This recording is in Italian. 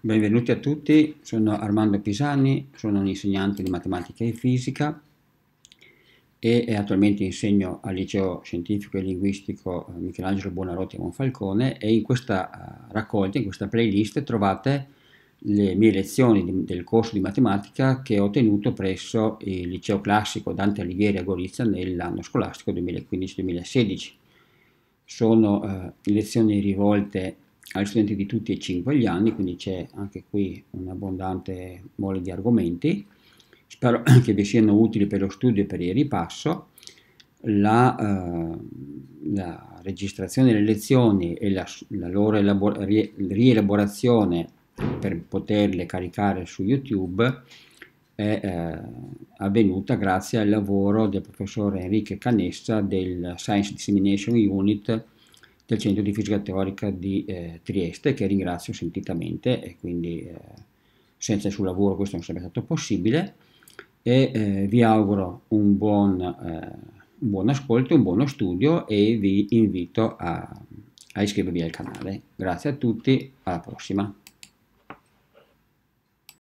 Benvenuti a tutti, sono Armando Pisani, sono un insegnante di matematica e fisica e attualmente insegno al liceo scientifico e linguistico eh, Michelangelo Buonarotti a Monfalcone e in questa eh, raccolta, in questa playlist trovate le mie lezioni di, del corso di matematica che ho tenuto presso il liceo classico Dante Alighieri a Gorizia nell'anno scolastico 2015-2016. Sono eh, lezioni rivolte agli studenti di tutti e cinque gli anni, quindi c'è anche qui un'abbondante mole di argomenti. Spero che vi siano utili per lo studio e per il ripasso. La, eh, la registrazione delle lezioni e la, la loro rielaborazione per poterle caricare su YouTube è eh, avvenuta grazie al lavoro del professore Enrique Canessa del Science Dissemination Unit del Centro di Fisica Teorica di eh, Trieste, che ringrazio sentitamente e quindi eh, senza il suo lavoro questo non sarebbe stato possibile e eh, vi auguro un buon, eh, un buon, ascolto, un buono studio e vi invito a, a iscrivervi al canale. Grazie a tutti, alla prossima!